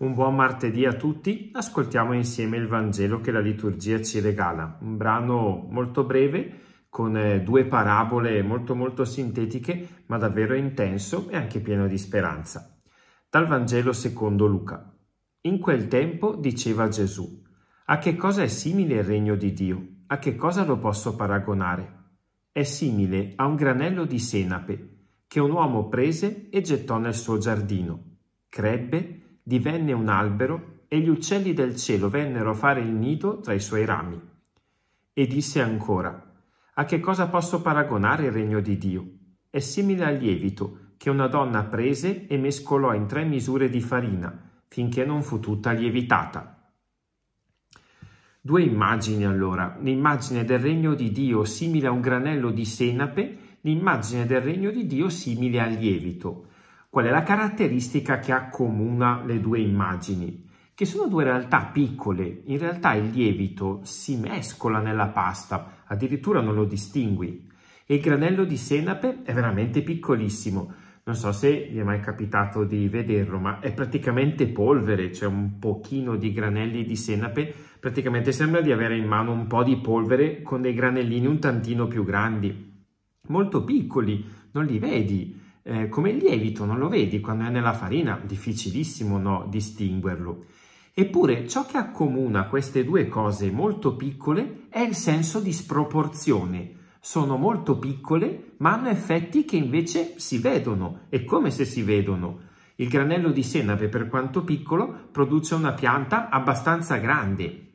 Un buon martedì a tutti, ascoltiamo insieme il Vangelo che la liturgia ci regala, un brano molto breve con eh, due parabole molto molto sintetiche ma davvero intenso e anche pieno di speranza. Dal Vangelo secondo Luca. In quel tempo diceva Gesù, a che cosa è simile il regno di Dio? A che cosa lo posso paragonare? È simile a un granello di senape che un uomo prese e gettò nel suo giardino. Crebbe divenne un albero e gli uccelli del cielo vennero a fare il nido tra i suoi rami. E disse ancora, a che cosa posso paragonare il regno di Dio? È simile al lievito che una donna prese e mescolò in tre misure di farina, finché non fu tutta lievitata. Due immagini allora, l'immagine del regno di Dio simile a un granello di senape, l'immagine del regno di Dio simile al lievito. Qual è la caratteristica che accomuna le due immagini? Che sono due realtà piccole, in realtà il lievito si mescola nella pasta, addirittura non lo distingui. E il granello di senape è veramente piccolissimo. Non so se vi è mai capitato di vederlo, ma è praticamente polvere, c'è un pochino di granelli di senape, praticamente sembra di avere in mano un po' di polvere con dei granellini un tantino più grandi, molto piccoli, non li vedi eh, come il lievito, non lo vedi? Quando è nella farina, difficilissimo no distinguerlo. Eppure ciò che accomuna queste due cose molto piccole è il senso di sproporzione. Sono molto piccole, ma hanno effetti che invece si vedono. È come se si vedono. Il granello di senape, per quanto piccolo, produce una pianta abbastanza grande.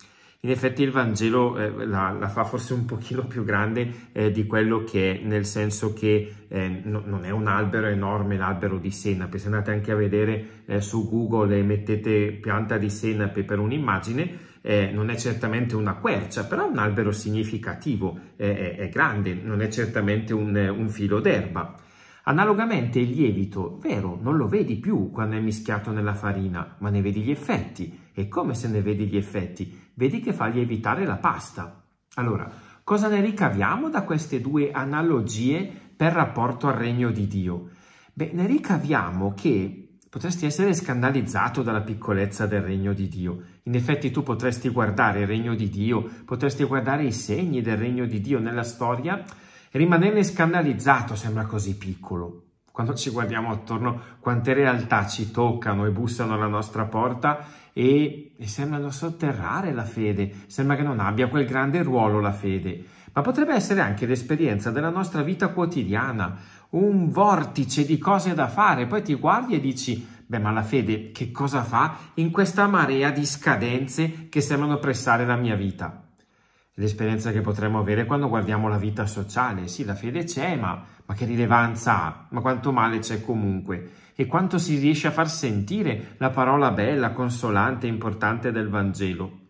In effetti il Vangelo eh, la, la, fa forse un pochino più grande eh, di quello che è, nel senso che eh, no, non è un albero enorme l'albero di senape. Se andate anche a vedere eh, su Google e mettete pianta di senape per un'immagine, eh, non è certamente una quercia, però è un albero significativo, eh, è, grande, non è certamente un, un filo d'erba. Analogamente il lievito, vero, non lo vedi più quando è mischiato nella farina, ma ne vedi gli effetti. E come se ne vedi gli effetti? Vedi che fa lievitare la pasta. Allora, cosa ne ricaviamo da queste due analogie per rapporto al regno di Dio? Beh, ne ricaviamo che potresti essere scandalizzato dalla piccolezza del regno di Dio. In effetti tu potresti guardare il regno di Dio, potresti guardare i segni del regno di Dio nella storia Rimanerne scandalizzato sembra così piccolo. Quando ci guardiamo attorno, quante realtà ci toccano e bussano alla nostra porta e, e sembrano sotterrare la fede, sembra che non abbia quel grande ruolo la fede. Ma potrebbe essere anche l'esperienza della nostra vita quotidiana, un vortice di cose da fare, poi ti guardi e dici Beh, ma la fede che cosa fa in questa marea di scadenze che sembrano pressare la mia vita? l'esperienza che potremmo avere quando guardiamo la vita sociale. Sì, la fede c'è, ma, ma, che rilevanza ha? Ma quanto male c'è comunque? E quanto si riesce a far sentire la parola bella, consolante e importante del Vangelo?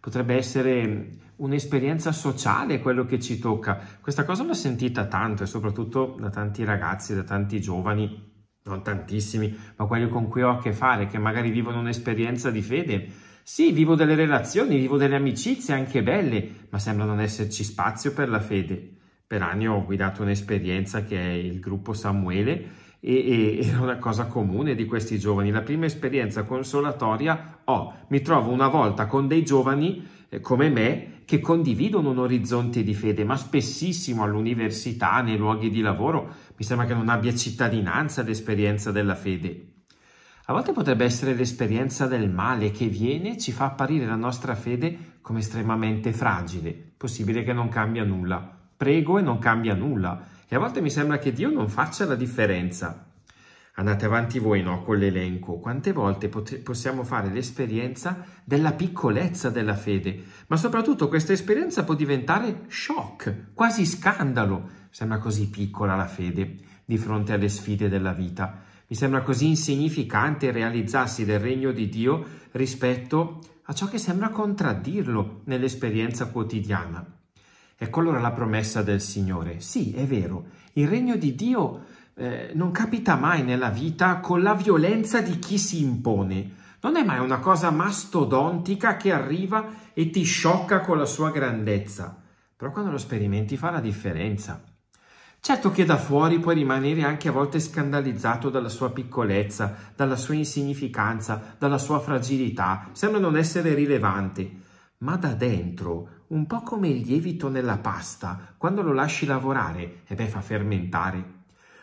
Potrebbe essere un'esperienza sociale quello che ci tocca. Questa cosa l'ho sentita tanto e soprattutto da tanti ragazzi, da tanti giovani, non tantissimi, ma quelli con cui ho a che fare, che magari vivono un'esperienza di fede sì, vivo delle relazioni, vivo delle amicizie anche belle, ma sembra non esserci spazio per la fede. Per anni ho guidato un'esperienza che è il gruppo Samuele e, era una cosa comune di questi giovani. La prima esperienza consolatoria ho, oh, mi trovo una volta con dei giovani eh, come me che condividono un orizzonte di fede, ma spessissimo all'università, nei luoghi di lavoro, mi sembra che non abbia cittadinanza l'esperienza della fede. A volte potrebbe essere l'esperienza del male che viene e ci fa apparire la nostra fede come estremamente fragile, possibile che non cambia nulla. Prego e non cambia nulla. E a volte mi sembra che Dio non faccia la differenza. Andate avanti voi no, con l'elenco. Quante volte pot- possiamo fare l'esperienza della piccolezza della fede, ma soprattutto questa esperienza può diventare shock, quasi scandalo. Sembra così piccola la fede di fronte alle sfide della vita. Mi sembra così insignificante realizzarsi del regno di Dio rispetto a ciò che sembra contraddirlo nell'esperienza quotidiana. Ecco allora la promessa del Signore. Sì, è vero, il regno di Dio eh, non capita mai nella vita con la violenza di chi si impone. Non è mai una cosa mastodontica che arriva e ti sciocca con la sua grandezza. Però quando lo sperimenti fa la differenza. Certo che da fuori puoi rimanere anche a volte scandalizzato dalla sua piccolezza, dalla sua insignificanza, dalla sua fragilità, sembra non essere rilevante, ma da dentro, un po' come il lievito nella pasta, quando lo lasci lavorare, e beh fa fermentare.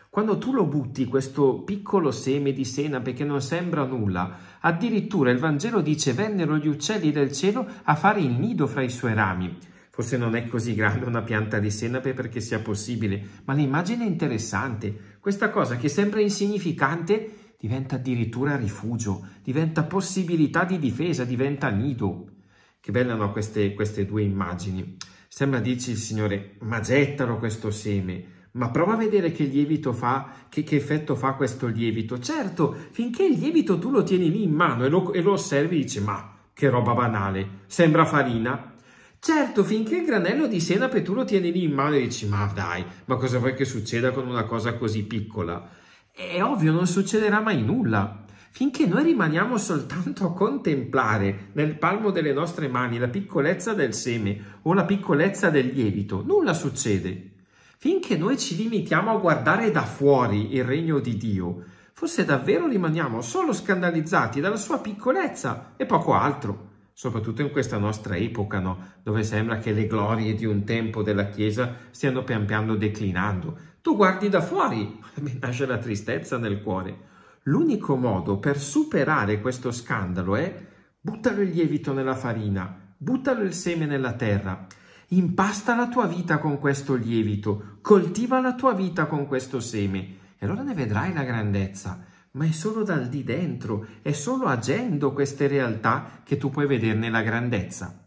Quando tu lo butti, questo piccolo seme di senape che non sembra nulla, addirittura il Vangelo dice vennero gli uccelli del cielo a fare il nido fra i suoi rami. Forse non è così grande una pianta di senape perché sia possibile, ma l'immagine è interessante. Questa cosa che sembra insignificante diventa addirittura rifugio, diventa possibilità di difesa, diventa nido. Che belle no, queste, queste due immagini. Sembra dirci il Signore, ma gettalo questo seme, ma prova a vedere che lievito fa, che, che, effetto fa questo lievito. Certo, finché il lievito tu lo tieni lì in mano e lo, e lo osservi, dici, ma che roba banale, sembra farina, Certo, finché il granello di senape tu lo tieni lì in mano e dici ma dai, ma cosa vuoi che succeda con una cosa così piccola? È ovvio, non succederà mai nulla. Finché noi rimaniamo soltanto a contemplare nel palmo delle nostre mani la piccolezza del seme o la piccolezza del lievito, nulla succede. Finché noi ci limitiamo a guardare da fuori il regno di Dio, forse davvero rimaniamo solo scandalizzati dalla sua piccolezza e poco altro soprattutto in questa nostra epoca, no? dove sembra che le glorie di un tempo della Chiesa stiano pian piano declinando. Tu guardi da fuori, mi nasce la tristezza nel cuore. L'unico modo per superare questo scandalo è buttalo il lievito nella farina, buttalo il seme nella terra, impasta la tua vita con questo lievito, coltiva la tua vita con questo seme, e allora ne vedrai la grandezza ma è solo dal di dentro, è solo agendo queste realtà che tu puoi vederne la grandezza.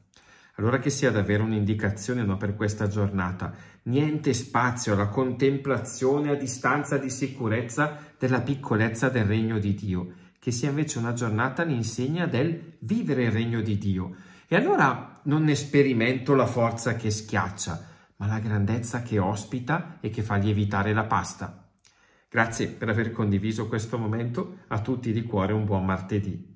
Allora che sia davvero un'indicazione no, per questa giornata, niente spazio alla contemplazione a distanza di sicurezza della piccolezza del regno di Dio, che sia invece una giornata all'insegna del vivere il regno di Dio. E allora non sperimento la forza che schiaccia, ma la grandezza che ospita e che fa lievitare la pasta. Grazie per aver condiviso questo momento, a tutti di cuore un buon martedì.